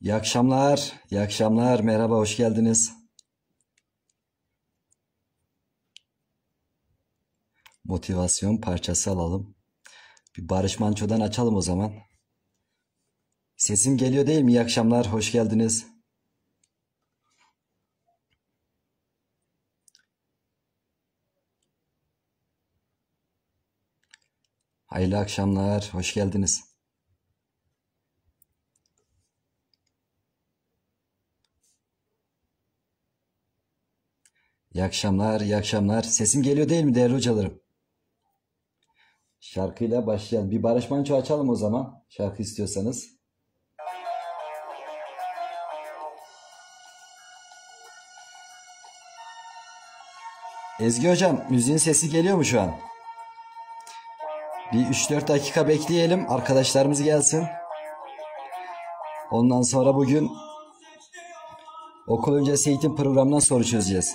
İyi akşamlar, iyi akşamlar. Merhaba, hoş geldiniz. Motivasyon parçası alalım. Bir Barış Manço'dan açalım o zaman. Sesim geliyor değil mi? İyi akşamlar, hoş geldiniz. Hayırlı akşamlar, hoş geldiniz. İyi akşamlar, iyi akşamlar. Sesim geliyor değil mi değerli hocalarım? Şarkıyla başlayalım. bir Barış Manço açalım o zaman. Şarkı istiyorsanız. Ezgi hocam müziğin sesi geliyor mu şu an? Bir 3-4 dakika bekleyelim arkadaşlarımız gelsin. Ondan sonra bugün okul öncesi eğitim programından soru çözeceğiz.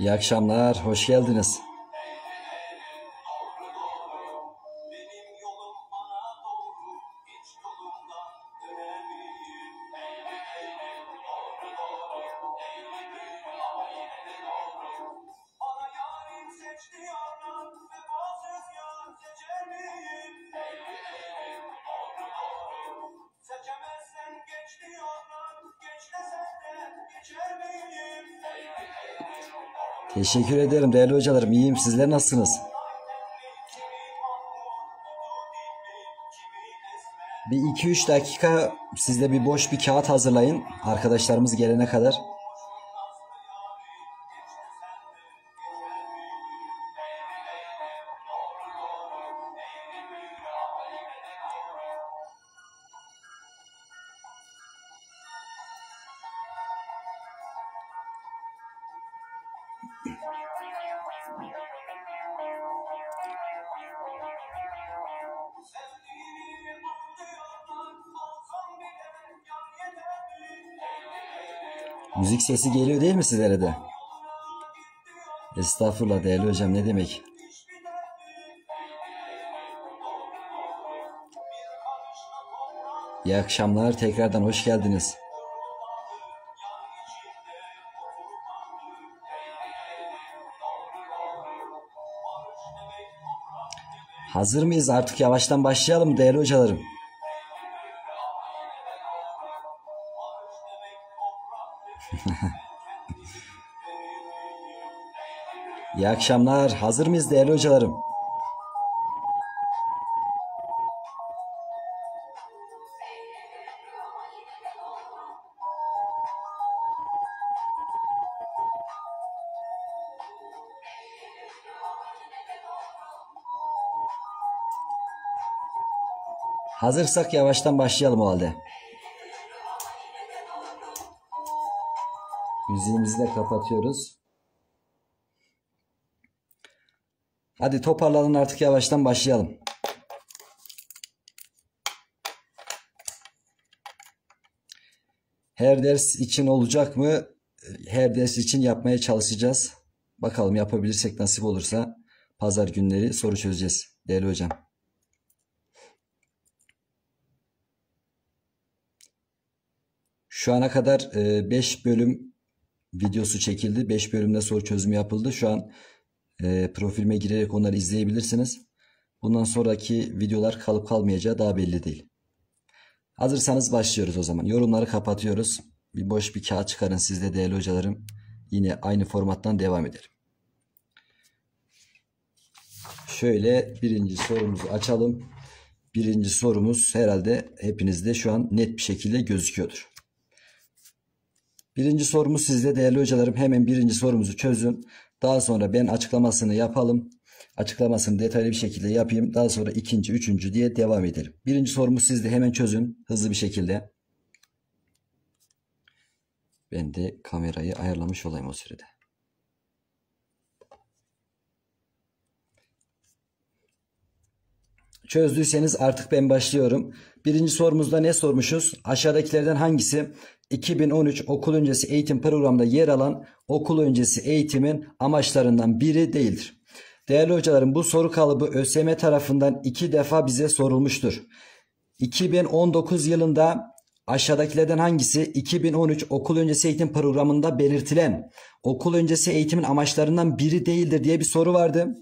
İyi akşamlar, hoş geldiniz. Teşekkür ederim değerli hocalarım. İyiyim. Sizler nasılsınız? Bir 2-3 dakika sizde bir boş bir kağıt hazırlayın. Arkadaşlarımız gelene kadar. müzik sesi geliyor değil mi sizlere de? Estağfurullah değerli hocam ne demek? İyi akşamlar tekrardan hoş geldiniz. Hazır mıyız artık yavaştan başlayalım değerli hocalarım? İyi akşamlar. Hazır mıyız değerli hocalarım? Hazırsak yavaştan başlayalım o halde. Müziğimizi de kapatıyoruz. Hadi toparlanın artık yavaştan başlayalım. Her ders için olacak mı? Her ders için yapmaya çalışacağız. Bakalım yapabilirsek nasip olursa pazar günleri soru çözeceğiz değerli hocam. Şu ana kadar 5 e, bölüm videosu çekildi. 5 bölümde soru çözümü yapıldı. Şu an e, profilime girerek onları izleyebilirsiniz. Bundan sonraki videolar kalıp kalmayacağı daha belli değil. Hazırsanız başlıyoruz o zaman. Yorumları kapatıyoruz. Bir boş bir kağıt çıkarın sizde değerli hocalarım. Yine aynı formattan devam edelim. Şöyle birinci sorumuzu açalım. Birinci sorumuz herhalde hepinizde şu an net bir şekilde gözüküyordur. Birinci sorumuz sizde değerli hocalarım. Hemen birinci sorumuzu çözün. Daha sonra ben açıklamasını yapalım. Açıklamasını detaylı bir şekilde yapayım. Daha sonra ikinci, üçüncü diye devam edelim. Birinci sorumu siz de hemen çözün hızlı bir şekilde. Ben de kamerayı ayarlamış olayım o sürede. Çözdüyseniz artık ben başlıyorum. Birinci sorumuzda ne sormuşuz? Aşağıdakilerden hangisi 2013 okul öncesi eğitim programında yer alan okul öncesi eğitimin amaçlarından biri değildir. Değerli hocalarım bu soru kalıbı ÖSYM tarafından iki defa bize sorulmuştur. 2019 yılında aşağıdakilerden hangisi 2013 okul öncesi eğitim programında belirtilen okul öncesi eğitimin amaçlarından biri değildir diye bir soru vardı.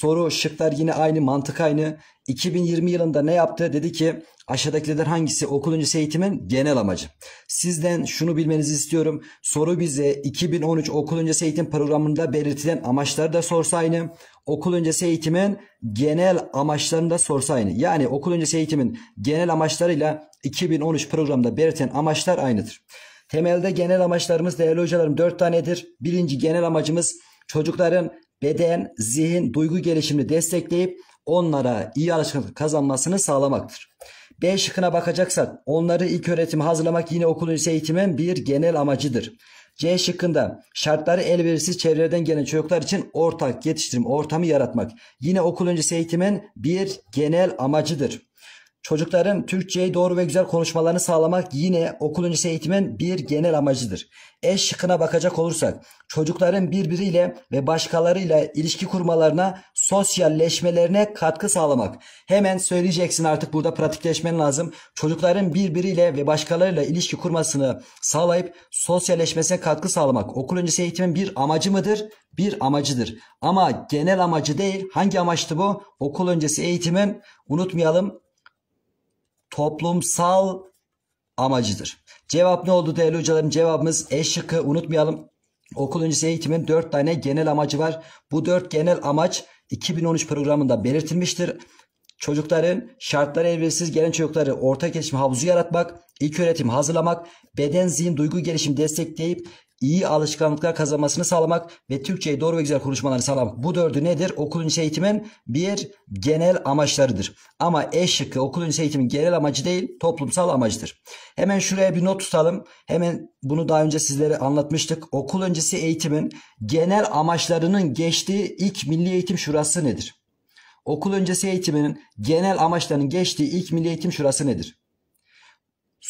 Soru, şıklar yine aynı, mantık aynı. 2020 yılında ne yaptı? Dedi ki aşağıdakiler hangisi okul öncesi eğitimin genel amacı? Sizden şunu bilmenizi istiyorum. Soru bize 2013 okul öncesi eğitim programında belirtilen amaçları da sorsa aynı. Okul öncesi eğitimin genel amaçlarını da sorsa aynı. Yani okul öncesi eğitimin genel amaçlarıyla 2013 programda belirtilen amaçlar aynıdır. Temelde genel amaçlarımız değerli hocalarım 4 tanedir. Birinci genel amacımız çocukların beden, zihin, duygu gelişimini destekleyip onlara iyi alışkanlık kazanmasını sağlamaktır. B şıkkına bakacaksak onları ilk öğretimi hazırlamak yine okul lise eğitimin bir genel amacıdır. C şıkkında şartları elverişsiz çevreden gelen çocuklar için ortak yetiştirim ortamı yaratmak. Yine okul öncesi eğitimin bir genel amacıdır. Çocukların Türkçeyi doğru ve güzel konuşmalarını sağlamak yine okul öncesi eğitimin bir genel amacıdır. E şıkkına bakacak olursak çocukların birbiriyle ve başkalarıyla ilişki kurmalarına, sosyalleşmelerine katkı sağlamak. Hemen söyleyeceksin artık burada pratikleşmen lazım. Çocukların birbiriyle ve başkalarıyla ilişki kurmasını sağlayıp sosyalleşmesine katkı sağlamak. Okul öncesi eğitimin bir amacı mıdır? Bir amacıdır. Ama genel amacı değil. Hangi amaçtı bu? Okul öncesi eğitimin unutmayalım toplumsal amacıdır. Cevap ne oldu değerli hocalarım? Cevabımız E şıkkı unutmayalım. Okul öncesi eğitimin 4 tane genel amacı var. Bu 4 genel amaç 2013 programında belirtilmiştir. Çocukların şartları elverişsiz gelen çocukları orta gelişim havuzu yaratmak, ilk öğretim hazırlamak, beden, zihin, duygu gelişim destekleyip iyi alışkanlıklar kazanmasını sağlamak ve Türkçeyi doğru ve güzel konuşmalarını sağlamak. Bu dördü nedir? Okul öncesi eğitimin bir genel amaçlarıdır. Ama E şıkkı okul öncesi eğitimin genel amacı değil toplumsal amacıdır. Hemen şuraya bir not tutalım. Hemen bunu daha önce sizlere anlatmıştık. Okul öncesi eğitimin genel amaçlarının geçtiği ilk milli eğitim şurası nedir? Okul öncesi eğitiminin genel amaçlarının geçtiği ilk milli eğitim şurası nedir?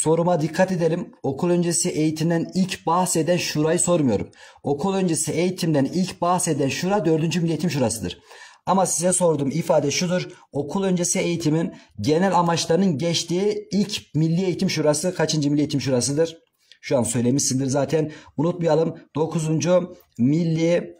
Soruma dikkat edelim. Okul öncesi eğitimden ilk bahseden şurayı sormuyorum. Okul öncesi eğitimden ilk bahseden şura 4. Milliyetim şurasıdır. Ama size sorduğum ifade şudur. Okul öncesi eğitimin genel amaçlarının geçtiği ilk milli eğitim şurası kaçıncı milli eğitim şurasıdır? Şu an söylemişsindir zaten. Unutmayalım 9. milli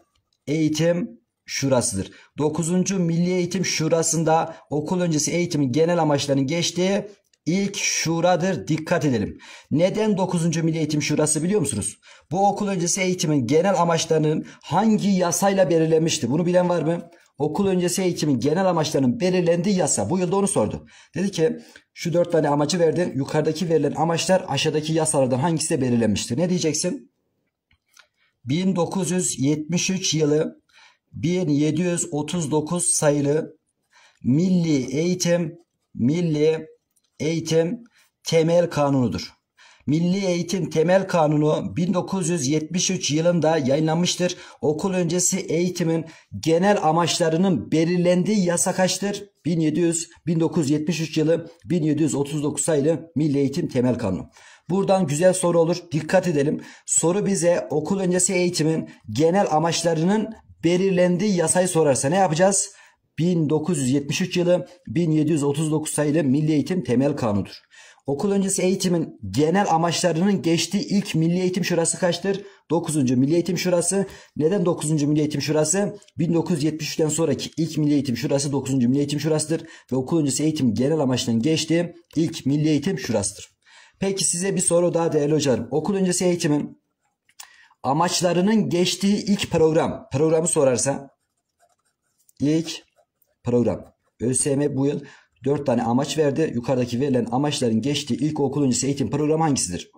eğitim şurasıdır. 9. Milli Eğitim Şurası'nda okul öncesi eğitimin genel amaçlarının geçtiği ilk şuradır dikkat edelim. Neden 9. Milli Eğitim Şurası biliyor musunuz? Bu okul öncesi eğitimin genel amaçlarının hangi yasayla belirlenmişti? Bunu bilen var mı? Okul öncesi eğitimin genel amaçlarının belirlendiği yasa. Bu yılda onu sordu. Dedi ki şu dört tane amacı verdi. Yukarıdaki verilen amaçlar aşağıdaki yasalardan hangisi de belirlenmiştir? Ne diyeceksin? 1973 yılı 1739 sayılı Milli Eğitim Milli eğitim temel kanunudur. Milli Eğitim Temel Kanunu 1973 yılında yayınlanmıştır. Okul öncesi eğitimin genel amaçlarının belirlendiği yasa kaçtır? 1700 1973 yılı 1739 sayılı Milli Eğitim Temel Kanunu. Buradan güzel soru olur. Dikkat edelim. Soru bize okul öncesi eğitimin genel amaçlarının belirlendiği yasayı sorarsa ne yapacağız? 1973 yılı 1739 sayılı Milli Eğitim Temel Kanunudur. Okul öncesi eğitimin genel amaçlarının geçtiği ilk Milli Eğitim Şurası kaçtır? 9. Milli Eğitim Şurası. Neden 9. Milli Eğitim Şurası? 1973'ten sonraki ilk Milli Eğitim Şurası 9. Milli Eğitim Şurası'dır ve okul öncesi eğitim genel amaçlarının geçtiği ilk Milli Eğitim Şurası'dır. Peki size bir soru daha değerli hocalarım. Okul öncesi eğitimin amaçlarının geçtiği ilk program, programı sorarsa ilk program. ÖSYM bu yıl 4 tane amaç verdi. Yukarıdaki verilen amaçların geçtiği ilk okul öncesi eğitim programı hangisidir?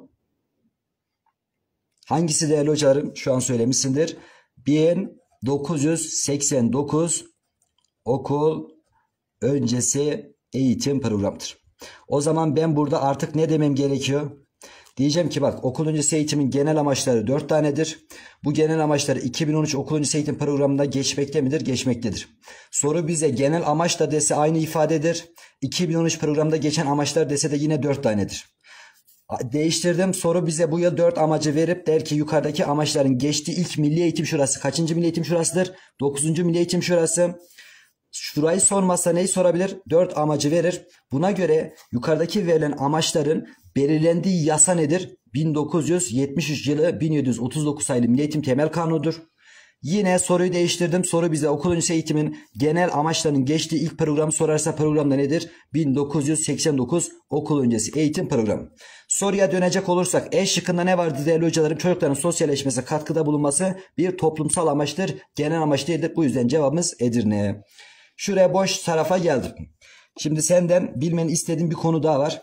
Hangisi değerli hocalarım? Şu an söylemişsindir. 1989 okul öncesi eğitim programıdır. O zaman ben burada artık ne demem gerekiyor? Diyeceğim ki bak okul öncesi eğitimin genel amaçları 4 tanedir. Bu genel amaçları 2013 okul öncesi eğitim programında geçmekte midir? Geçmektedir. Soru bize genel amaç da dese aynı ifadedir. 2013 programda geçen amaçlar dese de yine 4 tanedir. Değiştirdim. Soru bize bu yıl 4 amacı verip der ki yukarıdaki amaçların geçtiği ilk milli eğitim şurası. Kaçıncı milli eğitim şurasıdır? 9. milli eğitim şurası şurayı sormazsa neyi sorabilir? 4 amacı verir. Buna göre yukarıdaki verilen amaçların belirlendiği yasa nedir? 1973 yılı 1739 sayılı Milli Eğitim Temel Kanunu'dur. Yine soruyu değiştirdim. Soru bize okul öncesi eğitimin genel amaçlarının geçtiği ilk programı sorarsa programda nedir? 1989 okul öncesi eğitim programı. Soruya dönecek olursak E şıkkında ne vardı değerli hocalarım? Çocukların sosyalleşmesi, katkıda bulunması bir toplumsal amaçtır. Genel amaç değildir. Bu yüzden cevabımız Edirne. Şuraya boş tarafa geldim. Şimdi senden bilmeni istediğim bir konu daha var.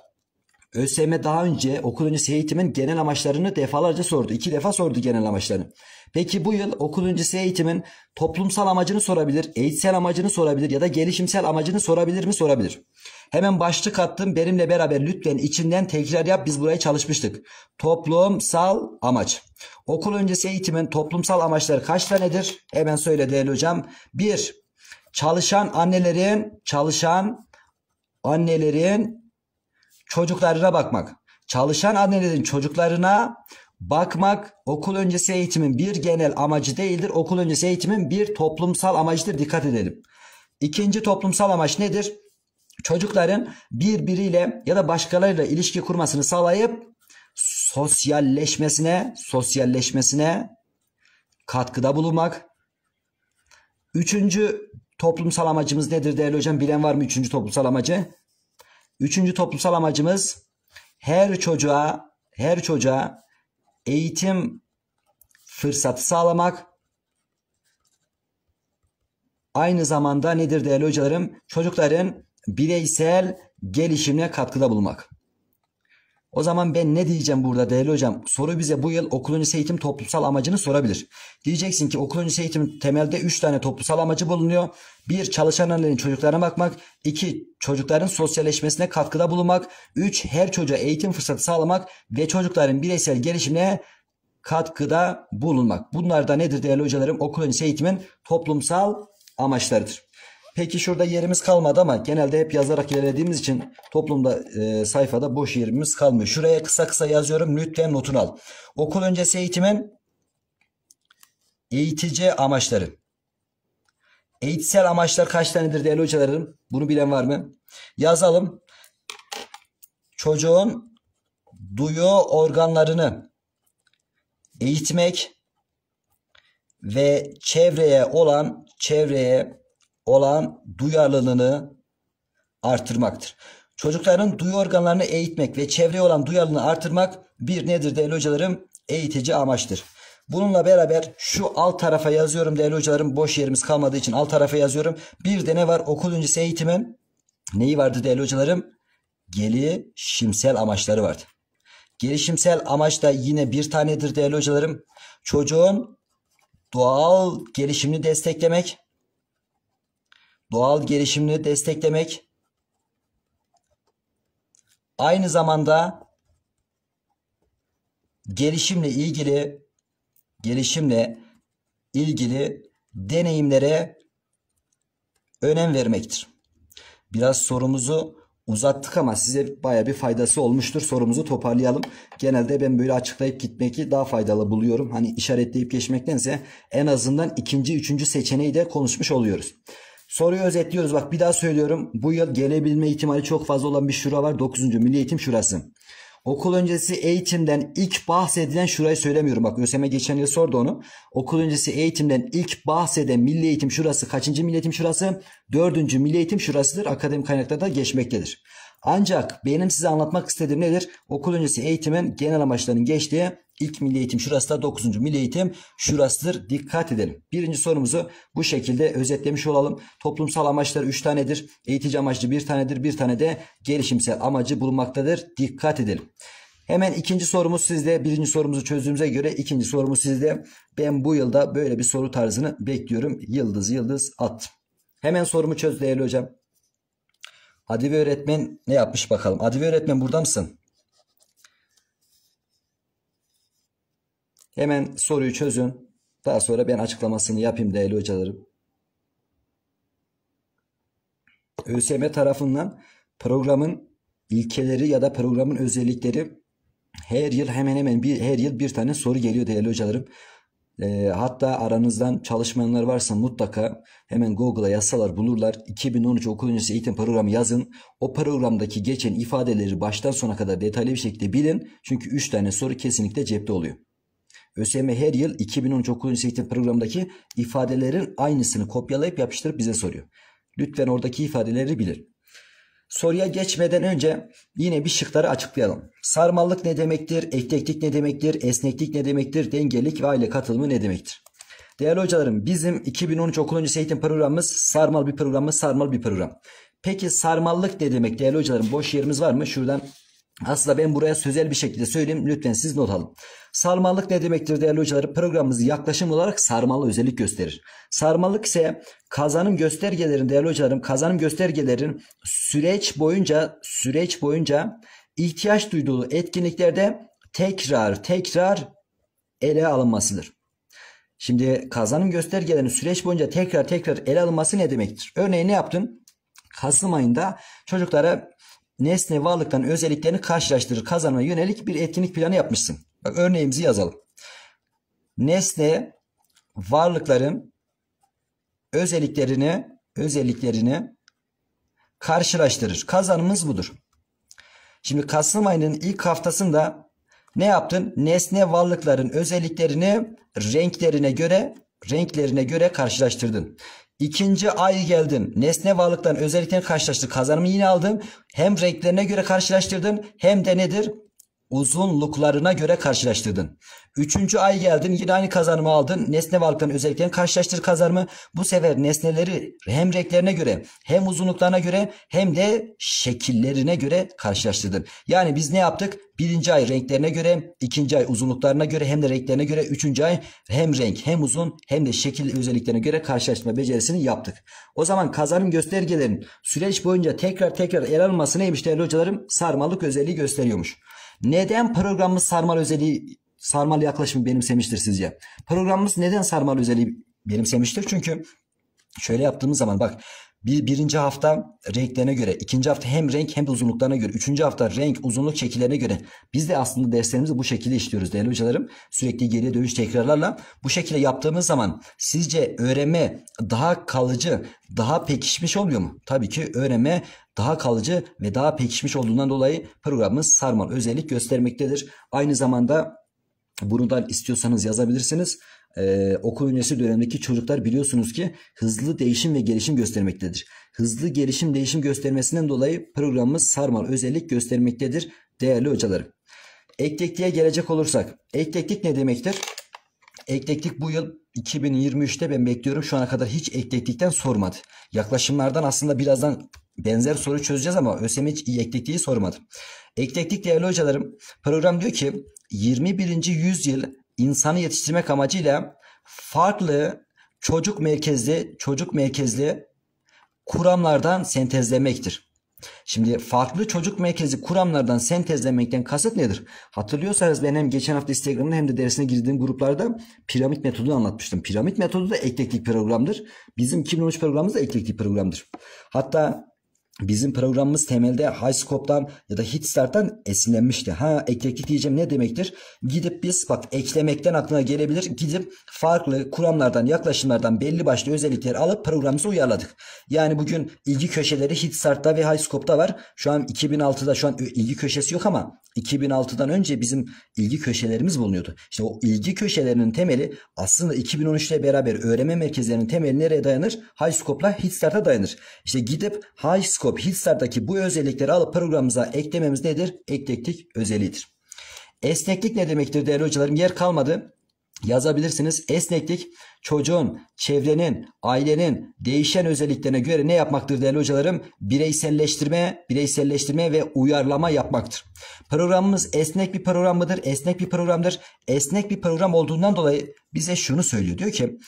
ÖSYM daha önce okul öncesi eğitimin genel amaçlarını defalarca sordu. İki defa sordu genel amaçlarını. Peki bu yıl okul öncesi eğitimin toplumsal amacını sorabilir, eğitsel amacını sorabilir ya da gelişimsel amacını sorabilir mi sorabilir. Hemen başlık attım benimle beraber lütfen içinden tekrar yap biz burayı çalışmıştık. Toplumsal amaç. Okul öncesi eğitimin toplumsal amaçları kaç tanedir? Hemen söyle değerli hocam. 1- çalışan annelerin çalışan annelerin çocuklarına bakmak. Çalışan annelerin çocuklarına bakmak okul öncesi eğitimin bir genel amacı değildir. Okul öncesi eğitimin bir toplumsal amacıdır. Dikkat edelim. İkinci toplumsal amaç nedir? Çocukların birbiriyle ya da başkalarıyla ilişki kurmasını sağlayıp sosyalleşmesine, sosyalleşmesine katkıda bulunmak. Üçüncü Toplumsal amacımız nedir değerli hocam? Bilen var mı üçüncü toplumsal amacı? Üçüncü toplumsal amacımız her çocuğa her çocuğa eğitim fırsatı sağlamak. Aynı zamanda nedir değerli hocalarım? Çocukların bireysel gelişimine katkıda bulmak. O zaman ben ne diyeceğim burada değerli hocam? Soru bize bu yıl okul öncesi eğitim toplumsal amacını sorabilir. Diyeceksin ki okul öncesi eğitim temelde 3 tane toplumsal amacı bulunuyor. 1. Çalışan annelerin çocuklarına bakmak. 2. Çocukların sosyalleşmesine katkıda bulunmak. 3. Her çocuğa eğitim fırsatı sağlamak ve çocukların bireysel gelişimine katkıda bulunmak. Bunlar da nedir değerli hocalarım? Okul öncesi eğitimin toplumsal amaçlarıdır. Peki şurada yerimiz kalmadı ama genelde hep yazarak ilerlediğimiz için toplumda e, sayfada boş yerimiz kalmıyor. Şuraya kısa kısa yazıyorum. Lütfen notunu al. Okul öncesi eğitimin eğitici amaçları. Eğitsel amaçlar kaç tanedir değerli hocalarım? Bunu bilen var mı? Yazalım. Çocuğun duyu organlarını eğitmek ve çevreye olan çevreye olan duyarlılığını artırmaktır. Çocukların duyu organlarını eğitmek ve çevreye olan duyarlılığını artırmak bir nedir değerli hocalarım? Eğitici amaçtır. Bununla beraber şu alt tarafa yazıyorum değerli hocalarım. Boş yerimiz kalmadığı için alt tarafa yazıyorum. Bir de ne var? Okul öncesi eğitimin neyi vardı değerli hocalarım? Gelişimsel amaçları vardı. Gelişimsel amaç da yine bir tanedir değerli hocalarım. Çocuğun doğal gelişimini desteklemek doğal gelişimini desteklemek, aynı zamanda gelişimle ilgili gelişimle ilgili deneyimlere önem vermektir. Biraz sorumuzu uzattık ama size baya bir faydası olmuştur. Sorumuzu toparlayalım. Genelde ben böyle açıklayıp gitmeyi daha faydalı buluyorum. Hani işaretleyip geçmektense en azından ikinci, üçüncü seçeneği de konuşmuş oluyoruz. Soruyu özetliyoruz. Bak bir daha söylüyorum. Bu yıl gelebilme ihtimali çok fazla olan bir şura var. 9. Milli Eğitim Şurası. Okul öncesi eğitimden ilk bahsedilen şurayı söylemiyorum. Bak ÖSYM geçen yıl sordu onu. Okul öncesi eğitimden ilk bahseden Milli Eğitim Şurası kaçıncı Milli Eğitim Şurası? Dördüncü Milli Eğitim Şurasıdır. Akademik kaynaklarda geçmektedir. Ancak benim size anlatmak istediğim nedir? Okul öncesi eğitimin genel amaçlarının geçtiği ilk milli eğitim şurası da 9. milli eğitim şurasıdır. Dikkat edelim. Birinci sorumuzu bu şekilde özetlemiş olalım. Toplumsal amaçlar 3 tanedir. Eğitici amacı 1 tanedir. Bir tane de gelişimsel amacı bulunmaktadır. Dikkat edelim. Hemen ikinci sorumuz sizde. Birinci sorumuzu çözdüğümüze göre ikinci sorumuz sizde. Ben bu yılda böyle bir soru tarzını bekliyorum. Yıldız yıldız at. Hemen sorumu çöz değerli hocam. Adibe öğretmen ne yapmış bakalım. Adibe öğretmen burada mısın? Hemen soruyu çözün. Daha sonra ben açıklamasını yapayım değerli hocalarım. ÖSYM tarafından programın ilkeleri ya da programın özellikleri her yıl hemen hemen bir her yıl bir tane soru geliyor değerli hocalarım. E, hatta aranızdan çalışmayanlar varsa mutlaka hemen Google'a yazsalar bulurlar. 2013 okul öncesi eğitim programı yazın. O programdaki geçen ifadeleri baştan sona kadar detaylı bir şekilde bilin. Çünkü 3 tane soru kesinlikle cepte oluyor. ÖSYM her yıl 2013 okul öncesi eğitim programındaki ifadelerin aynısını kopyalayıp yapıştırıp bize soruyor. Lütfen oradaki ifadeleri bilir. Soruya geçmeden önce yine bir şıkları açıklayalım. Sarmallık ne demektir? Ekleklik ne demektir? Esneklik ne demektir? Dengelik ve aile katılımı ne demektir? Değerli hocalarım bizim 2013 okul öncesi eğitim programımız sarmal bir program mı? Sarmal bir program. Peki sarmallık ne demek değerli hocalarım? Boş yerimiz var mı? Şuradan aslında ben buraya sözel bir şekilde söyleyeyim. Lütfen siz not alın. Sarmallık ne demektir değerli hocaları? Programımız yaklaşım olarak sarmalı özellik gösterir. Sarmalık ise kazanım göstergelerin değerli hocalarım kazanım göstergelerin süreç boyunca süreç boyunca ihtiyaç duyduğu etkinliklerde tekrar tekrar ele alınmasıdır. Şimdi kazanım göstergelerinin süreç boyunca tekrar tekrar ele alınması ne demektir? Örneğin ne yaptın? Kasım ayında çocuklara nesne varlıktan özelliklerini karşılaştırır kazanma yönelik bir etkinlik planı yapmışsın. Bak örneğimizi yazalım. Nesne varlıkların özelliklerini özelliklerini karşılaştırır. Kazanımız budur. Şimdi Kasım ayının ilk haftasında ne yaptın? Nesne varlıkların özelliklerini renklerine göre renklerine göre karşılaştırdın. İkinci ay geldim. Nesne varlıktan özelliklerini karşılaştık. Kazanımı yine aldım. Hem renklerine göre karşılaştırdım hem de nedir? uzunluklarına göre karşılaştırdın. Üçüncü ay geldin yine aynı kazanımı aldın. Nesne varlıkların özelliklerini karşılaştır kazanımı. Bu sefer nesneleri hem renklerine göre hem uzunluklarına göre hem de şekillerine göre karşılaştırdın. Yani biz ne yaptık? Birinci ay renklerine göre, ikinci ay uzunluklarına göre hem de renklerine göre, üçüncü ay hem renk hem uzun hem de şekil özelliklerine göre karşılaştırma becerisini yaptık. O zaman kazanım göstergelerinin süreç boyunca tekrar tekrar el alınması neymiş değerli hocalarım? Sarmalık özelliği gösteriyormuş. Neden programımız sarmal özelliği sarmal yaklaşımı benimsemiştir sizce? Programımız neden sarmal özelliği benimsemiştir? Çünkü şöyle yaptığımız zaman bak bir, birinci hafta renklerine göre, ikinci hafta hem renk hem de uzunluklarına göre, üçüncü hafta renk, uzunluk şekillerine göre. Biz de aslında derslerimizi bu şekilde işliyoruz değerli hocalarım. Sürekli geriye dönüş tekrarlarla bu şekilde yaptığımız zaman sizce öğrenme daha kalıcı, daha pekişmiş oluyor mu? Tabii ki öğrenme daha kalıcı ve daha pekişmiş olduğundan dolayı programımız sarmal özellik göstermektedir. Aynı zamanda bunu da istiyorsanız yazabilirsiniz e, okul öncesi dönemdeki çocuklar biliyorsunuz ki hızlı değişim ve gelişim göstermektedir. Hızlı gelişim değişim göstermesinden dolayı programımız sarmal özellik göstermektedir değerli hocalarım. Eklektiğe gelecek olursak eklektik ne demektir? Eklektik bu yıl 2023'te ben bekliyorum şu ana kadar hiç eklektikten sormadı. Yaklaşımlardan aslında birazdan benzer soru çözeceğiz ama ÖSYM hiç eklektiği sormadı. Eklektik değerli hocalarım program diyor ki 21. yüzyıl insanı yetiştirmek amacıyla farklı çocuk merkezli çocuk merkezli kuramlardan sentezlemektir. Şimdi farklı çocuk merkezi kuramlardan sentezlemekten kasıt nedir? Hatırlıyorsanız ben hem geçen hafta Instagram'da hem de dersine girdiğim gruplarda piramit metodunu anlatmıştım. Piramit metodu da eklektik programdır. Bizim 2013 programımız da eklektik programdır. Hatta bizim programımız temelde Highscope'dan ya da Hitstart'tan esinlenmişti. Ha ekleklik diyeceğim ne demektir? Gidip biz bak eklemekten aklına gelebilir. Gidip farklı kuramlardan, yaklaşımlardan belli başlı özellikleri alıp programımıza uyarladık. Yani bugün ilgi köşeleri Hitstart'ta ve Highscope'da var. Şu an 2006'da şu an ilgi köşesi yok ama 2006'dan önce bizim ilgi köşelerimiz bulunuyordu. İşte o ilgi köşelerinin temeli aslında 2013'te beraber öğrenme merkezlerinin temeli nereye dayanır? Highscope'la Hitstart'a dayanır. İşte gidip Highscope teleskop Hitstar'daki bu özellikleri alıp programımıza eklememiz nedir? Eklektik özelliğidir. Esneklik ne demektir değerli hocalarım? Yer kalmadı. Yazabilirsiniz. Esneklik çocuğun, çevrenin, ailenin değişen özelliklerine göre ne yapmaktır değerli hocalarım? Bireyselleştirme, bireyselleştirme ve uyarlama yapmaktır. Programımız esnek bir program mıdır? Esnek bir programdır. Esnek bir program olduğundan dolayı bize şunu söylüyor. Diyor ki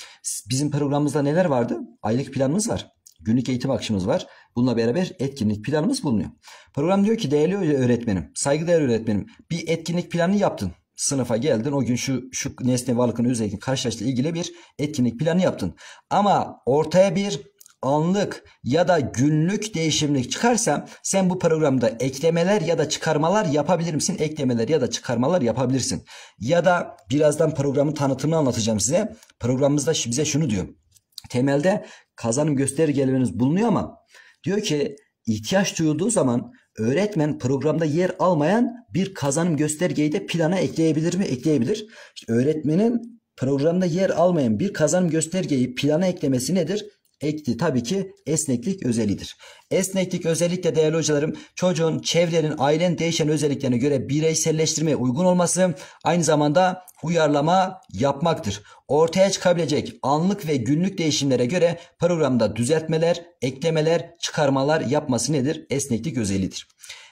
bizim programımızda neler vardı? Aylık planımız var. Günlük eğitim akışımız var. Bununla beraber etkinlik planımız bulunuyor. Program diyor ki değerli öğretmenim, saygıdeğer öğretmenim bir etkinlik planı yaptın. Sınıfa geldin o gün şu, şu nesne varlıkın özellikle karşılaştığı ilgili bir etkinlik planı yaptın. Ama ortaya bir anlık ya da günlük değişimlik çıkarsam sen bu programda eklemeler ya da çıkarmalar yapabilir misin? Eklemeler ya da çıkarmalar yapabilirsin. Ya da birazdan programın tanıtımını anlatacağım size. Programımızda bize şunu diyor. Temelde kazanım göstergeleriniz bulunuyor ama Diyor ki ihtiyaç duyulduğu zaman öğretmen programda yer almayan bir kazanım göstergeyi de plana ekleyebilir mi? Ekleyebilir. İşte öğretmenin programda yer almayan bir kazanım göstergeyi plana eklemesi nedir? ekti tabii ki esneklik özelliğidir. Esneklik özellikle değerli hocalarım çocuğun çevrenin ailen değişen özelliklerine göre bireyselleştirmeye uygun olması aynı zamanda uyarlama yapmaktır. Ortaya çıkabilecek anlık ve günlük değişimlere göre programda düzeltmeler, eklemeler, çıkarmalar yapması nedir? Esneklik özelliğidir.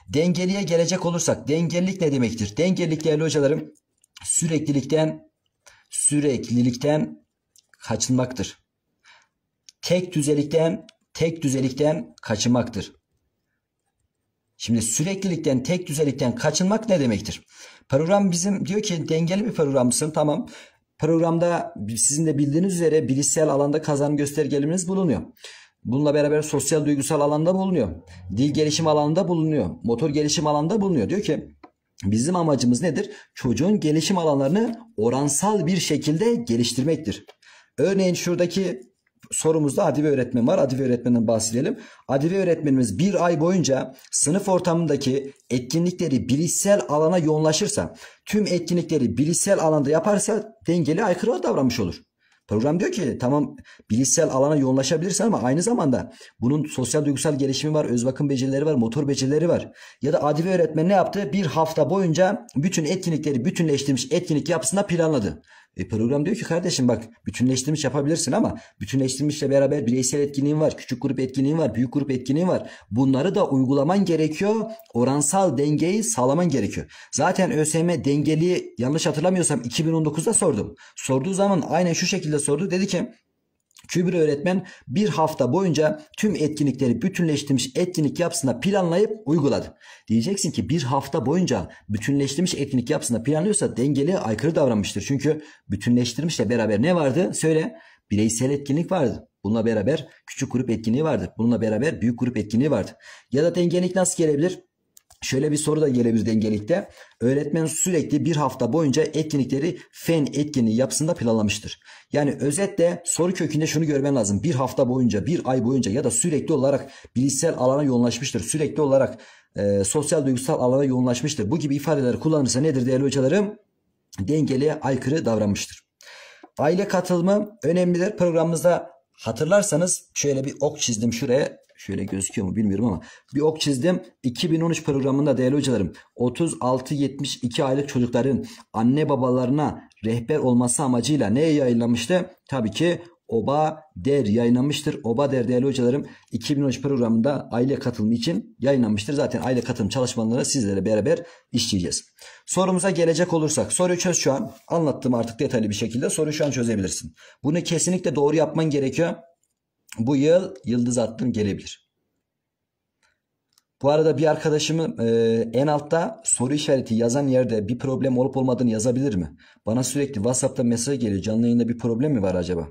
Dengeliye gelecek olursak dengelilik ne demektir? Dengelilik değerli hocalarım süreklilikten süreklilikten kaçınmaktır tek düzelikten tek düzelikten kaçınmaktır. Şimdi süreklilikten, tek düzelikten kaçınmak ne demektir? Program bizim diyor ki dengeli bir programsın tamam. Programda sizin de bildiğiniz üzere bilişsel alanda kazanım göstergelerimiz bulunuyor. Bununla beraber sosyal duygusal alanda bulunuyor. Dil gelişim alanında bulunuyor. Motor gelişim alanında bulunuyor. Diyor ki bizim amacımız nedir? Çocuğun gelişim alanlarını oransal bir şekilde geliştirmektir. Örneğin şuradaki sorumuzda Adibe öğretmen var. Adibe öğretmeninden bahsedelim. Adibe öğretmenimiz bir ay boyunca sınıf ortamındaki etkinlikleri bilişsel alana yoğunlaşırsa, tüm etkinlikleri bilişsel alanda yaparsa dengeli aykırı davranmış olur. Program diyor ki tamam bilişsel alana yoğunlaşabilirsin ama aynı zamanda bunun sosyal duygusal gelişimi var, öz bakım becerileri var, motor becerileri var. Ya da adibe öğretmen ne yaptı? Bir hafta boyunca bütün etkinlikleri bütünleştirmiş etkinlik yapısında planladı. E program diyor ki kardeşim bak bütünleştirmiş yapabilirsin ama bütünleştirmişle beraber bireysel etkinliğin var, küçük grup etkinliğin var, büyük grup etkinliğin var. Bunları da uygulaman gerekiyor. Oransal dengeyi sağlaman gerekiyor. Zaten ÖSYM dengeli yanlış hatırlamıyorsam 2019'da sordum. Sorduğu zaman aynen şu şekilde sordu. Dedi ki Kübra öğretmen bir hafta boyunca tüm etkinlikleri bütünleştirmiş etkinlik yapısına planlayıp uyguladı. Diyeceksin ki bir hafta boyunca bütünleştirmiş etkinlik yapısına planlıyorsa dengeli aykırı davranmıştır. Çünkü bütünleştirmişle beraber ne vardı? Söyle bireysel etkinlik vardı. Bununla beraber küçük grup etkinliği vardı. Bununla beraber büyük grup etkinliği vardı. Ya da dengelik nasıl gelebilir? Şöyle bir soru da gelebilir dengelikte. Öğretmen sürekli bir hafta boyunca etkinlikleri fen etkinliği yapısında planlamıştır. Yani özetle soru kökünde şunu görmen lazım. Bir hafta boyunca, bir ay boyunca ya da sürekli olarak bilişsel alana yoğunlaşmıştır. Sürekli olarak e, sosyal duygusal alana yoğunlaşmıştır. Bu gibi ifadeleri kullanırsa nedir değerli hocalarım? Dengeliye aykırı davranmıştır. Aile katılımı önemlidir. Programımızda hatırlarsanız şöyle bir ok çizdim şuraya. Şöyle gözüküyor mu bilmiyorum ama bir ok çizdim. 2013 programında değerli hocalarım 36-72 aylık çocukların anne babalarına rehber olması amacıyla ne yayınlamıştı? Tabii ki Oba Der yayınlamıştır. Oba Der değerli hocalarım 2013 programında aile katılımı için yayınlanmıştır. Zaten aile katılım çalışmalarını sizlere beraber işleyeceğiz. Sorumuza gelecek olursak soruyu çöz şu an. Anlattım artık detaylı bir şekilde. Soruyu şu an çözebilirsin. Bunu kesinlikle doğru yapman gerekiyor. Bu yıl yıldız attım gelebilir. Bu arada bir arkadaşımın e, en altta soru işareti yazan yerde bir problem olup olmadığını yazabilir mi? Bana sürekli WhatsApp'ta mesaj geliyor. Canlı yayında bir problem mi var acaba?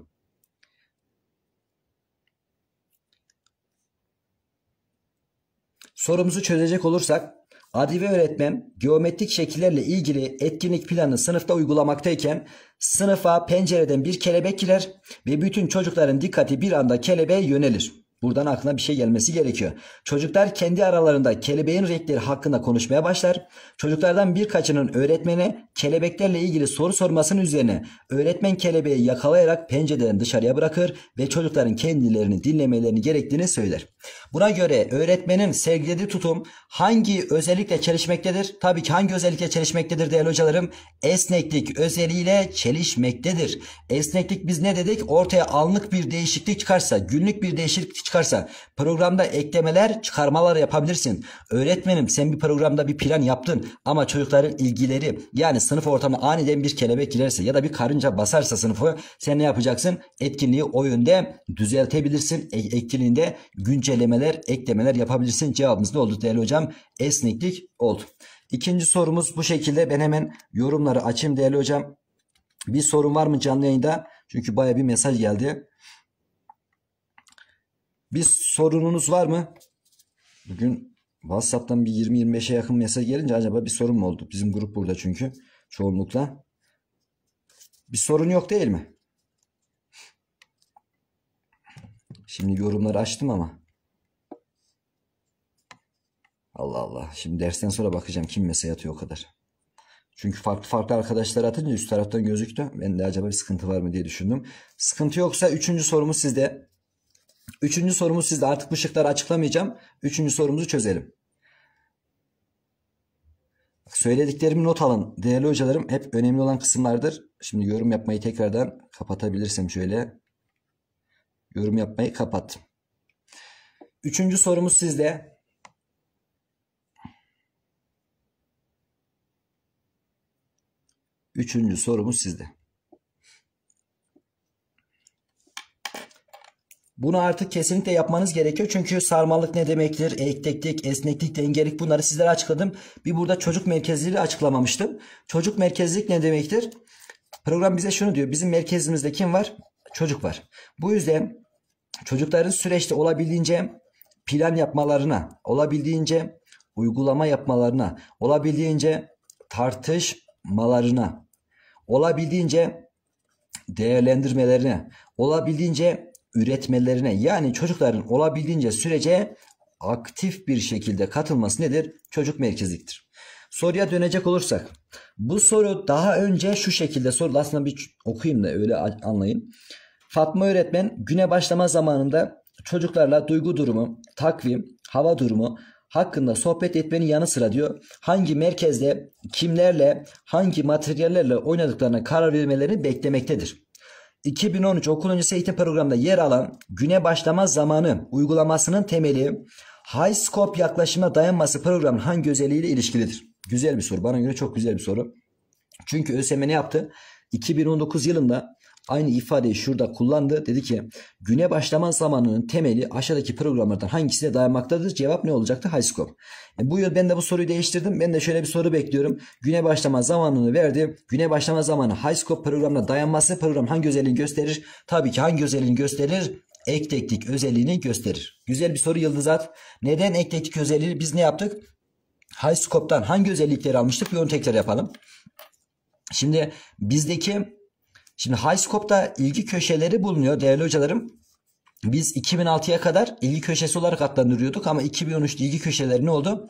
Sorumuzu çözecek olursak Adibe öğretmen geometrik şekillerle ilgili etkinlik planını sınıfta uygulamaktayken sınıfa pencereden bir kelebek girer ve bütün çocukların dikkati bir anda kelebeğe yönelir. Buradan aklına bir şey gelmesi gerekiyor. Çocuklar kendi aralarında kelebeğin renkleri hakkında konuşmaya başlar. Çocuklardan birkaçının öğretmene kelebeklerle ilgili soru sormasının üzerine öğretmen kelebeği yakalayarak pencereden dışarıya bırakır ve çocukların kendilerini dinlemelerini gerektiğini söyler. Buna göre öğretmenin sergilediği tutum hangi özellikle çelişmektedir? Tabii ki hangi özellikle çelişmektedir değerli hocalarım? Esneklik özelliğiyle çelişmektedir. Esneklik biz ne dedik? Ortaya anlık bir değişiklik çıkarsa, günlük bir değişiklik çıkarsa programda eklemeler, çıkarmalar yapabilirsin. Öğretmenim sen bir programda bir plan yaptın ama çocukların ilgileri yani sınıf ortamına aniden bir kelebek girerse ya da bir karınca basarsa sınıfı sen ne yapacaksın? Etkinliği o yönde düzeltebilirsin. E etkinliğinde güncel incelemeler, eklemeler yapabilirsin. Cevabımız ne oldu değerli hocam? Esneklik oldu. İkinci sorumuz bu şekilde. Ben hemen yorumları açayım değerli hocam. Bir sorun var mı canlı yayında? Çünkü baya bir mesaj geldi. Bir sorununuz var mı? Bugün WhatsApp'tan bir 20-25'e yakın mesaj gelince acaba bir sorun mu oldu? Bizim grup burada çünkü çoğunlukla. Bir sorun yok değil mi? Şimdi yorumları açtım ama. Allah Allah. Şimdi dersten sonra bakacağım kim mesaj atıyor o kadar. Çünkü farklı farklı arkadaşlar atınca üst taraftan gözüktü. Ben de acaba bir sıkıntı var mı diye düşündüm. Sıkıntı yoksa üçüncü sorumu sizde. Üçüncü sorumu sizde. Artık bu şıkları açıklamayacağım. Üçüncü sorumuzu çözelim. Söylediklerimi not alın. Değerli hocalarım hep önemli olan kısımlardır. Şimdi yorum yapmayı tekrardan kapatabilirsem şöyle. Yorum yapmayı kapat. Üçüncü sorumuz sizde. Üçüncü sorumuz sizde. Bunu artık kesinlikle yapmanız gerekiyor. Çünkü sarmalık ne demektir? Ekleklik, esneklik, dengelik bunları sizlere açıkladım. Bir burada çocuk merkezliliği açıklamamıştım. Çocuk merkezlik ne demektir? Program bize şunu diyor. Bizim merkezimizde kim var? Çocuk var. Bu yüzden çocukların süreçte olabildiğince plan yapmalarına, olabildiğince uygulama yapmalarına, olabildiğince tartışmalarına, olabildiğince değerlendirmelerine, olabildiğince üretmelerine yani çocukların olabildiğince sürece aktif bir şekilde katılması nedir? Çocuk merkezliktir. Soruya dönecek olursak bu soru daha önce şu şekilde soru aslında bir okuyayım da öyle anlayın. Fatma öğretmen güne başlama zamanında çocuklarla duygu durumu, takvim, hava durumu, hakkında sohbet etmenin yanı sıra diyor hangi merkezde kimlerle hangi materyallerle oynadıklarına karar vermelerini beklemektedir. 2013 okul öncesi eğitim programında yer alan güne başlama zamanı uygulamasının temeli high scope yaklaşıma dayanması programın hangi özelliğiyle ilişkilidir? Güzel bir soru. Bana göre çok güzel bir soru. Çünkü ÖSYM ne yaptı? 2019 yılında aynı ifadeyi şurada kullandı. Dedi ki güne başlama zamanının temeli aşağıdaki programlardan hangisine dayanmaktadır? Cevap ne olacaktı? Highscope. Yani e, bu yıl ben de bu soruyu değiştirdim. Ben de şöyle bir soru bekliyorum. Güne başlama zamanını verdi. Güne başlama zamanı Highscope programına dayanması program hangi özelliğini gösterir? Tabii ki hangi özelliğini gösterir? Ek teknik özelliğini gösterir. Güzel bir soru yıldızat. Neden ek teknik özelliği biz ne yaptık? Highscope'dan hangi özellikleri almıştık? Bir onu tekrar yapalım. Şimdi bizdeki Şimdi HighScope'da ilgi köşeleri bulunuyor değerli hocalarım. Biz 2006'ya kadar ilgi köşesi olarak adlandırıyorduk ama 2013'te ilgi köşeleri ne oldu?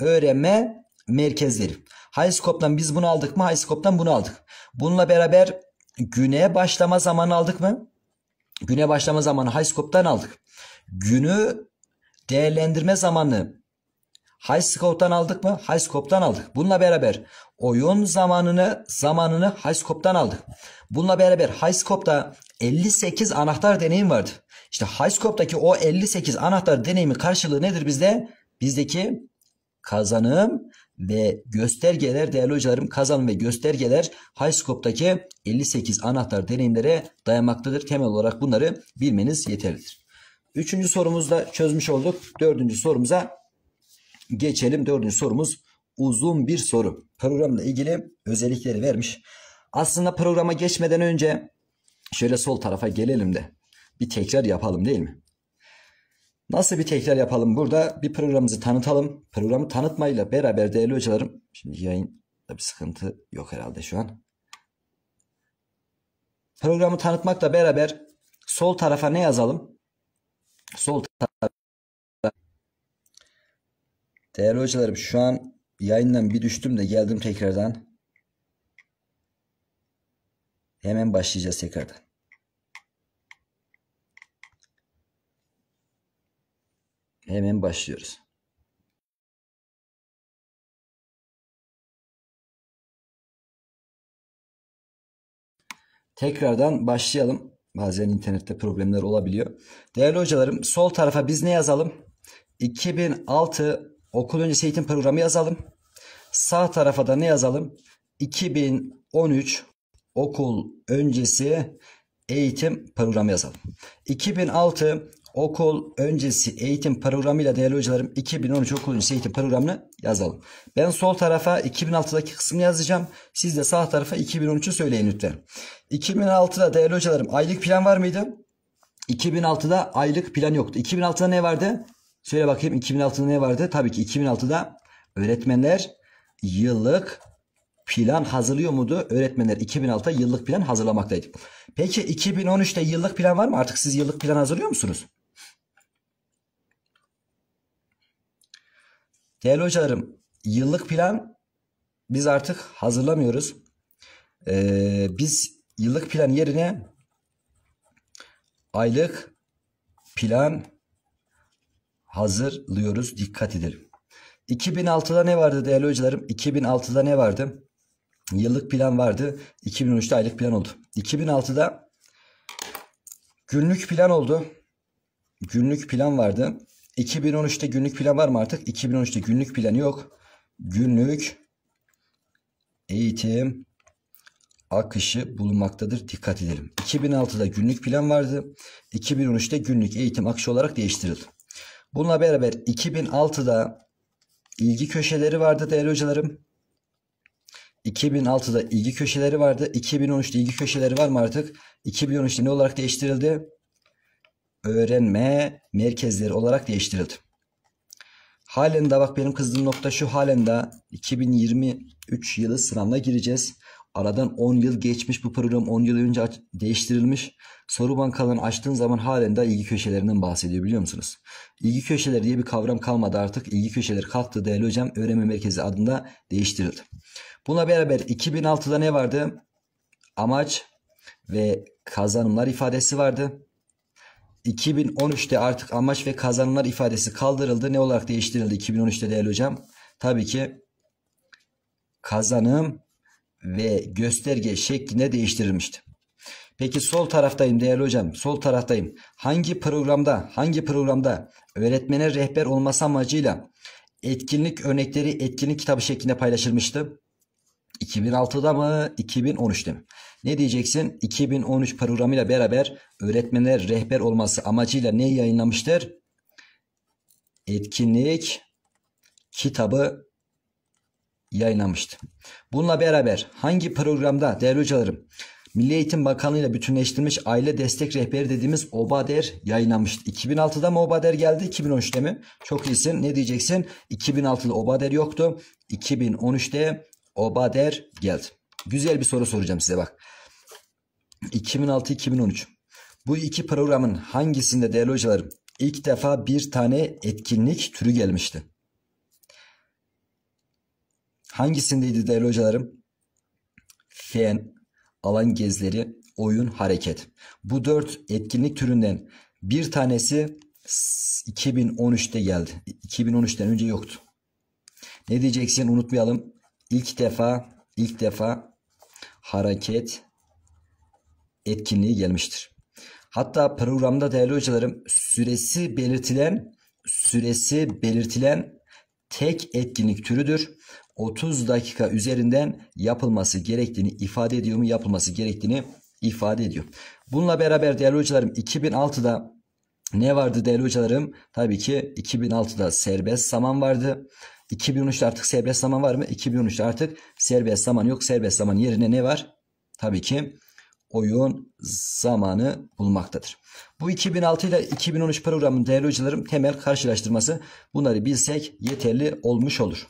Öğrenme merkezleri. HighScope'dan biz bunu aldık mı? HighScope'dan bunu aldık. Bununla beraber güne başlama zamanı aldık mı? Güne başlama zamanı HighScope'dan aldık. Günü değerlendirme zamanı High Scope'tan aldık mı? High Scope'tan aldık. Bununla beraber oyun zamanını zamanını High Scope'tan aldık. Bununla beraber High Scope'da 58 anahtar deneyim vardı. İşte High Highscope'daki o 58 anahtar deneyimi karşılığı nedir bizde? Bizdeki kazanım ve göstergeler değerli hocalarım kazanım ve göstergeler High Highscope'daki 58 anahtar deneyimlere dayanmaktadır. Temel olarak bunları bilmeniz yeterlidir. Üçüncü sorumuzda çözmüş olduk. Dördüncü sorumuza Geçelim dördüncü sorumuz. Uzun bir soru. Programla ilgili özellikleri vermiş. Aslında programa geçmeden önce şöyle sol tarafa gelelim de bir tekrar yapalım değil mi? Nasıl bir tekrar yapalım burada? Bir programımızı tanıtalım. Programı tanıtmayla beraber değerli hocalarım. Şimdi yayında bir sıkıntı yok herhalde şu an. Programı tanıtmakla beraber sol tarafa ne yazalım? Sol tarafa Değerli hocalarım şu an yayından bir düştüm de geldim tekrardan. Hemen başlayacağız tekrardan. Hemen başlıyoruz. Tekrardan başlayalım. Bazen internette problemler olabiliyor. Değerli hocalarım sol tarafa biz ne yazalım? 2006 Okul öncesi eğitim programı yazalım. Sağ tarafa da ne yazalım? 2013 okul öncesi eğitim programı yazalım. 2006 okul öncesi eğitim programıyla değerli hocalarım 2013 okul öncesi eğitim programını yazalım. Ben sol tarafa 2006'daki kısmını yazacağım. Siz de sağ tarafa 2013'ü söyleyin lütfen. 2006'da değerli hocalarım aylık plan var mıydı? 2006'da aylık plan yoktu. 2006'da ne vardı? Şöyle bakayım 2006'da ne vardı? Tabii ki 2006'da öğretmenler yıllık plan hazırlıyor muydu? Öğretmenler 2006'da yıllık plan hazırlamaktaydı. Peki 2013'te yıllık plan var mı? Artık siz yıllık plan hazırlıyor musunuz? Değerli hocalarım yıllık plan biz artık hazırlamıyoruz. Ee, biz yıllık plan yerine aylık plan hazırlıyoruz. Dikkat edelim. 2006'da ne vardı değerli hocalarım? 2006'da ne vardı? Yıllık plan vardı. 2013'te aylık plan oldu. 2006'da günlük plan oldu. Günlük plan vardı. 2013'te günlük plan var mı artık? 2013'te günlük plan yok. Günlük eğitim akışı bulunmaktadır. Dikkat edelim. 2006'da günlük plan vardı. 2013'te günlük eğitim akışı olarak değiştirildi. Bununla beraber 2006'da ilgi köşeleri vardı değerli hocalarım. 2006'da ilgi köşeleri vardı. 2013'te ilgi köşeleri var mı artık? 2013'te ne olarak değiştirildi? Öğrenme merkezleri olarak değiştirildi. Halen de bak benim kızdığım nokta şu halen de 2023 yılı sınavına gireceğiz. Aradan 10 yıl geçmiş bu program 10 yıl önce değiştirilmiş. Soru bankalarını açtığın zaman halen daha ilgi köşelerinden bahsediyor biliyor musunuz? İlgi köşeleri diye bir kavram kalmadı artık. İlgi köşeleri kalktı değerli hocam. Öğrenme merkezi adında değiştirildi. Buna beraber 2006'da ne vardı? Amaç ve kazanımlar ifadesi vardı. 2013'te artık amaç ve kazanımlar ifadesi kaldırıldı. Ne olarak değiştirildi 2013'te değerli hocam? Tabii ki kazanım ve gösterge şekline değiştirilmişti. Peki sol taraftayım değerli hocam. Sol taraftayım. Hangi programda, hangi programda öğretmene rehber olması amacıyla etkinlik örnekleri etkinlik kitabı şeklinde paylaşılmıştı? 2006'da mı? 2013'te mi? Ne diyeceksin? 2013 programıyla beraber öğretmenler rehber olması amacıyla ne yayınlamıştır? Etkinlik kitabı yayınlamıştı. Bununla beraber hangi programda değerli hocalarım Milli Eğitim Bakanlığı ile bütünleştirilmiş aile destek rehberi dediğimiz OBADER yayınlamıştı. 2006'da mı OBADER geldi 2013'te mi? Çok iyisin ne diyeceksin 2006'da OBADER yoktu 2013'te OBADER geldi. Güzel bir soru soracağım size bak. 2006-2013 bu iki programın hangisinde değerli hocalarım ilk defa bir tane etkinlik türü gelmişti? Hangisindeydi değerli hocalarım? Fen, alan gezleri, oyun, hareket. Bu dört etkinlik türünden bir tanesi 2013'te geldi. 2013'ten önce yoktu. Ne diyeceksin unutmayalım. İlk defa ilk defa hareket etkinliği gelmiştir. Hatta programda değerli hocalarım süresi belirtilen süresi belirtilen tek etkinlik türüdür. 30 dakika üzerinden yapılması gerektiğini ifade ediyor mu? Yapılması gerektiğini ifade ediyor. Bununla beraber değerli hocalarım 2006'da ne vardı değerli hocalarım? Tabii ki 2006'da serbest zaman vardı. 2013'te artık serbest zaman var mı? 2013'te artık serbest zaman yok. Serbest zaman yerine ne var? Tabii ki oyun zamanı bulmaktadır. Bu 2006 ile 2013 programın değerli hocalarım temel karşılaştırması bunları bilsek yeterli olmuş olur.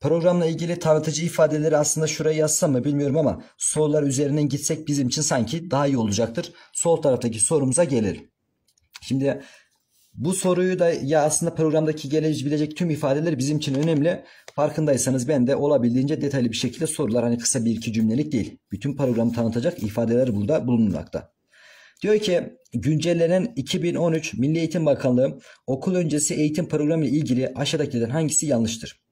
Programla ilgili tanıtıcı ifadeleri aslında şuraya yazsam mı bilmiyorum ama sorular üzerinden gitsek bizim için sanki daha iyi olacaktır. Sol taraftaki sorumuza gelelim. Şimdi bu soruyu da ya aslında programdaki gelebilecek tüm ifadeler bizim için önemli. Farkındaysanız ben de olabildiğince detaylı bir şekilde sorular hani kısa bir iki cümlelik değil. Bütün programı tanıtacak ifadeler burada bulunmakta. Diyor ki güncellenen 2013 Milli Eğitim Bakanlığı okul öncesi eğitim programı ile ilgili aşağıdakilerden hangisi yanlıştır?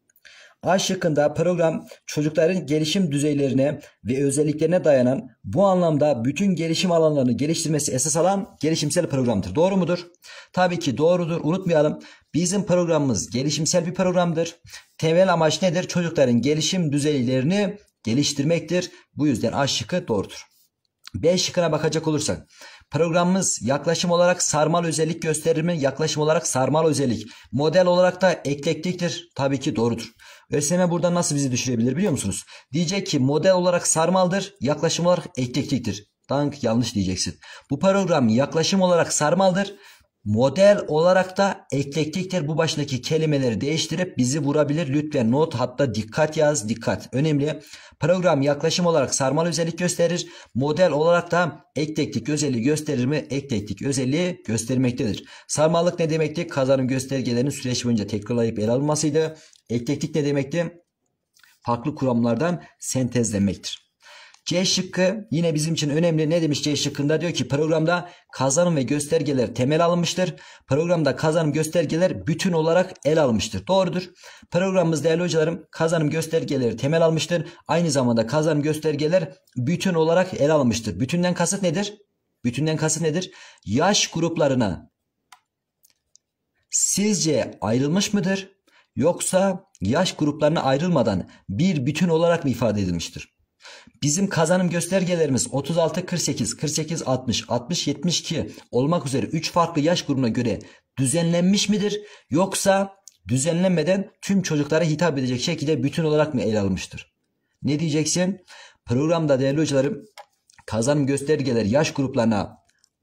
A şıkkında program çocukların gelişim düzeylerine ve özelliklerine dayanan bu anlamda bütün gelişim alanlarını geliştirmesi esas alan gelişimsel programdır. Doğru mudur? Tabii ki doğrudur. Unutmayalım. Bizim programımız gelişimsel bir programdır. Temel amaç nedir? Çocukların gelişim düzeylerini geliştirmektir. Bu yüzden A şıkkı doğrudur. B şıkkına bakacak olursak Programımız yaklaşım olarak sarmal özellik gösterir mi? Yaklaşım olarak sarmal özellik. Model olarak da eklektiktir. Tabii ki doğrudur. ÖSYM burada nasıl bizi düşürebilir biliyor musunuz? Diyecek ki model olarak sarmaldır, yaklaşım olarak eklektiktir. Dank yanlış diyeceksin. Bu program yaklaşım olarak sarmaldır, Model olarak da eklektiktir. Bu baştaki kelimeleri değiştirip bizi vurabilir. Lütfen not hatta dikkat yaz. Dikkat. Önemli. Program yaklaşım olarak sarmal özellik gösterir. Model olarak da eklektik özelliği gösterir mi? Eklektik özelliği göstermektedir. Sarmallık ne demekti? Kazanım göstergelerinin süreç boyunca tekrarlayıp el alınmasıydı. Eklektik ne demekti? Farklı kuramlardan sentezlemektir. C şıkkı yine bizim için önemli. Ne demiş C şıkkında? Diyor ki programda kazanım ve göstergeler temel alınmıştır. Programda kazanım göstergeler bütün olarak el almıştır. Doğrudur. Programımız değerli hocalarım kazanım göstergeleri temel almıştır. Aynı zamanda kazanım göstergeler bütün olarak el almıştır. Bütünden kasıt nedir? Bütünden kasıt nedir? Yaş gruplarına sizce ayrılmış mıdır? Yoksa yaş gruplarına ayrılmadan bir bütün olarak mı ifade edilmiştir? Bizim kazanım göstergelerimiz 36 48, 48 60, 60 72 olmak üzere 3 farklı yaş grubuna göre düzenlenmiş midir? Yoksa düzenlenmeden tüm çocuklara hitap edecek şekilde bütün olarak mı ele alınmıştır? Ne diyeceksin? Programda değerli hocalarım kazanım göstergeler yaş gruplarına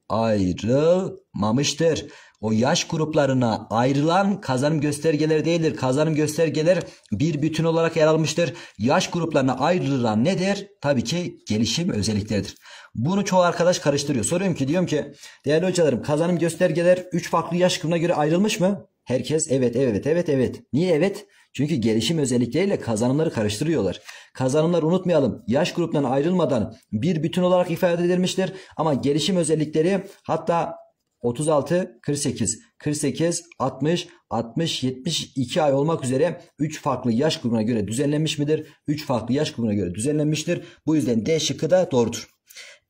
ayrılmamıştır. O yaş gruplarına ayrılan kazanım göstergeleri değildir. Kazanım göstergeler bir bütün olarak yer almıştır. Yaş gruplarına ayrılan nedir? Tabii ki gelişim özellikleridir. Bunu çoğu arkadaş karıştırıyor. Soruyorum ki diyorum ki değerli hocalarım kazanım göstergeler 3 farklı yaş grubuna göre ayrılmış mı? Herkes evet evet evet evet. Niye evet? Çünkü gelişim özellikleriyle kazanımları karıştırıyorlar. Kazanımlar unutmayalım yaş gruptan ayrılmadan bir bütün olarak ifade edilmiştir. Ama gelişim özellikleri hatta 36, 48, 48, 60, 60, 72 ay olmak üzere 3 farklı yaş grubuna göre düzenlenmiş midir? 3 farklı yaş grubuna göre düzenlenmiştir. Bu yüzden D şıkkı da doğrudur.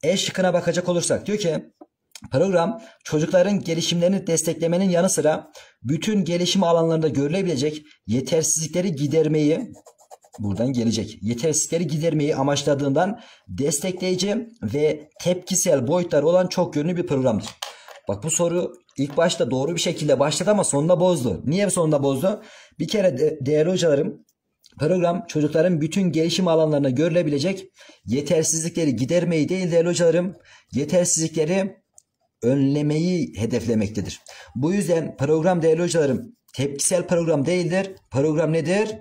E şıkkına bakacak olursak diyor ki program çocukların gelişimlerini desteklemenin yanı sıra bütün gelişim alanlarında görülebilecek yetersizlikleri gidermeyi buradan gelecek. Yetersizlikleri gidermeyi amaçladığından destekleyici ve tepkisel boyutları olan çok yönlü bir programdır. Bak bu soru ilk başta doğru bir şekilde başladı ama sonunda bozdu. Niye sonunda bozdu? Bir kere de, değerli hocalarım program çocukların bütün gelişim alanlarına görülebilecek yetersizlikleri gidermeyi değil değerli hocalarım yetersizlikleri önlemeyi hedeflemektedir. Bu yüzden program değerli hocalarım tepkisel program değildir. Program nedir?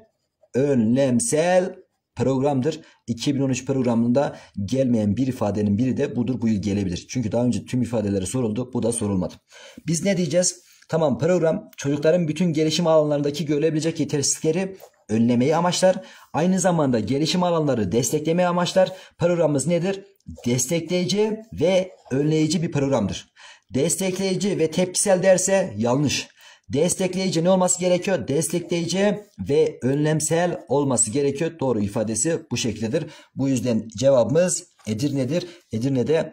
Önlemsel programdır. 2013 programında gelmeyen bir ifadenin biri de budur. Bu yıl gelebilir. Çünkü daha önce tüm ifadeleri soruldu. Bu da sorulmadı. Biz ne diyeceğiz? Tamam program çocukların bütün gelişim alanlarındaki görebilecek yetersizlikleri önlemeyi amaçlar. Aynı zamanda gelişim alanları desteklemeyi amaçlar. Programımız nedir? Destekleyici ve önleyici bir programdır. Destekleyici ve tepkisel derse yanlış. Destekleyici ne olması gerekiyor? Destekleyici ve önlemsel olması gerekiyor. Doğru ifadesi bu şekildedir. Bu yüzden cevabımız Edirne'dir. Edirne'de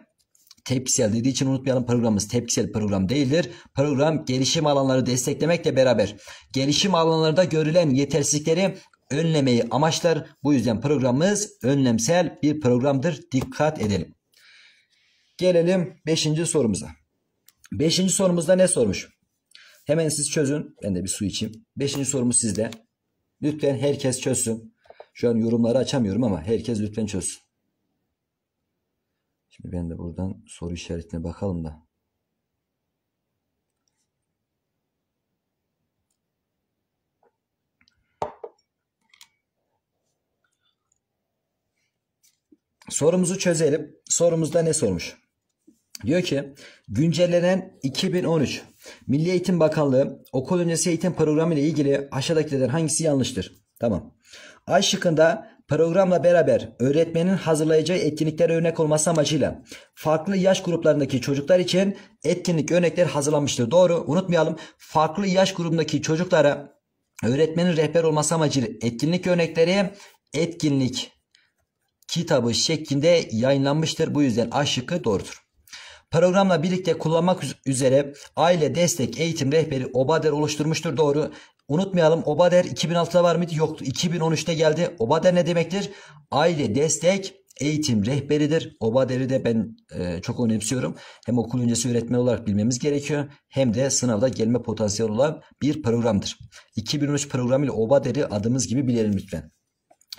Tepkisel dediği için unutmayalım programımız tepkisel program değildir. Program gelişim alanları desteklemekle beraber gelişim alanlarında görülen yetersizlikleri önlemeyi amaçlar. Bu yüzden programımız önlemsel bir programdır. Dikkat edelim. Gelelim 5. sorumuza. 5. sorumuzda ne sormuş? Hemen siz çözün. Ben de bir su içeyim. 5. sorumuz sizde. Lütfen herkes çözsün. Şu an yorumları açamıyorum ama herkes lütfen çözsün. Şimdi ben de buradan soru işaretine bakalım da. Sorumuzu çözelim. Sorumuzda ne sormuş? Diyor ki güncellenen 2013 Milli Eğitim Bakanlığı okul öncesi eğitim programı ile ilgili aşağıdakilerden hangisi yanlıştır? Tamam. A şıkkında Programla beraber öğretmenin hazırlayacağı etkinliklere örnek olması amacıyla farklı yaş gruplarındaki çocuklar için etkinlik örnekleri hazırlanmıştır. Doğru unutmayalım farklı yaş grubundaki çocuklara öğretmenin rehber olması amacıyla etkinlik örnekleri etkinlik kitabı şeklinde yayınlanmıştır. Bu yüzden A şıkkı doğrudur. Programla birlikte kullanmak üzere aile destek eğitim rehberi OBADER oluşturmuştur. Doğru. Unutmayalım Obader 2006'da var mıydı? Yoktu. 2013'te geldi. Obader ne demektir? Aile destek eğitim rehberidir. Obader'i de ben e, çok önemsiyorum. Hem okul öncesi öğretmen olarak bilmemiz gerekiyor hem de sınavda gelme potansiyeli olan bir programdır. 2013 programıyla Obader'i adımız gibi bilelim lütfen.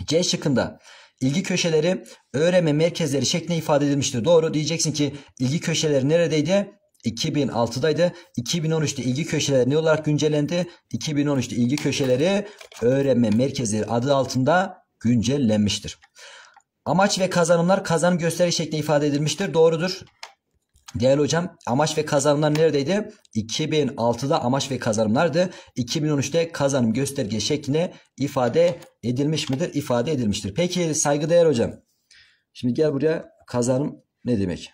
C şıkkında ilgi köşeleri öğrenme merkezleri şeklinde ifade edilmiştir. Doğru diyeceksin ki ilgi köşeleri neredeydi? 2006'daydı. 2013'te ilgi köşeleri ne olarak güncellendi? 2013'te ilgi köşeleri öğrenme merkezleri adı altında güncellenmiştir. Amaç ve kazanımlar kazanım gösteri şeklinde ifade edilmiştir. Doğrudur. Değerli hocam amaç ve kazanımlar neredeydi? 2006'da amaç ve kazanımlardı. 2013'te kazanım gösterge şeklinde ifade edilmiş midir? İfade edilmiştir. Peki saygıdeğer hocam. Şimdi gel buraya kazanım ne demek?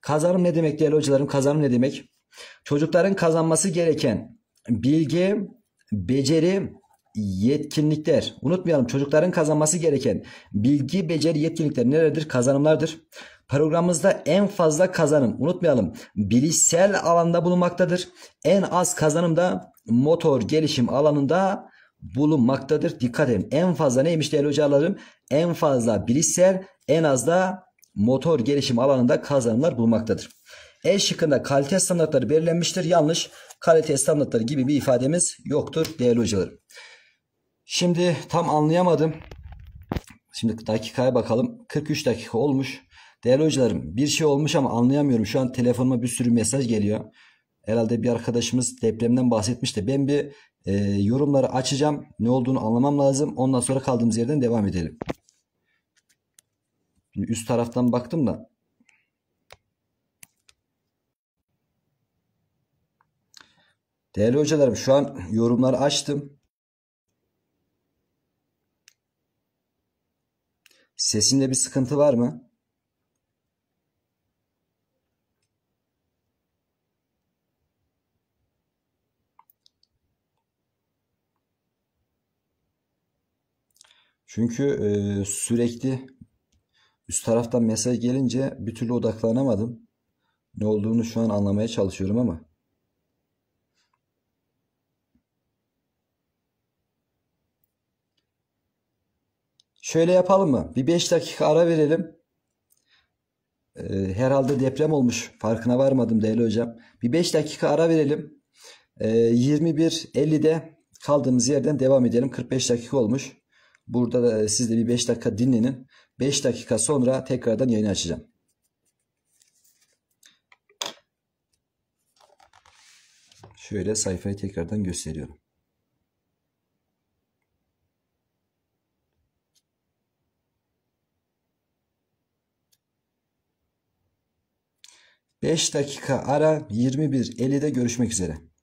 Kazanım ne demek değerli hocalarım? Kazanım ne demek? Çocukların kazanması gereken bilgi, beceri, yetkinlikler. Unutmayalım çocukların kazanması gereken bilgi, beceri, yetkinlikler neredir? Kazanımlardır. Programımızda en fazla kazanım unutmayalım bilişsel alanda bulunmaktadır. En az kazanım da motor gelişim alanında bulunmaktadır. Dikkat edin en fazla neymiş değerli hocalarım? En fazla bilişsel en az da motor gelişim alanında kazanımlar bulmaktadır. E şıkkında kalite standartları belirlenmiştir. Yanlış kalite standartları gibi bir ifademiz yoktur değerli hocalarım. Şimdi tam anlayamadım. Şimdi dakikaya bakalım. 43 dakika olmuş. Değerli hocalarım bir şey olmuş ama anlayamıyorum. Şu an telefonuma bir sürü mesaj geliyor. Herhalde bir arkadaşımız depremden bahsetmişti. Ben bir e, yorumları açacağım. Ne olduğunu anlamam lazım. Ondan sonra kaldığımız yerden devam edelim. Şimdi üst taraftan baktım da Değerli hocalarım şu an yorumları açtım. Sesinde bir sıkıntı var mı? Çünkü e, sürekli Üst taraftan mesaj gelince bir türlü odaklanamadım. Ne olduğunu şu an anlamaya çalışıyorum ama. Şöyle yapalım mı? Bir 5 dakika ara verelim. Ee, herhalde deprem olmuş. Farkına varmadım değerli hocam. Bir 5 dakika ara verelim. Ee, 21.50'de kaldığımız yerden devam edelim. 45 dakika olmuş. Burada da siz de bir 5 dakika dinlenin. 5 dakika sonra tekrardan yayını açacağım. Şöyle sayfayı tekrardan gösteriyorum. Beş dakika ara 21.50'de görüşmek üzere.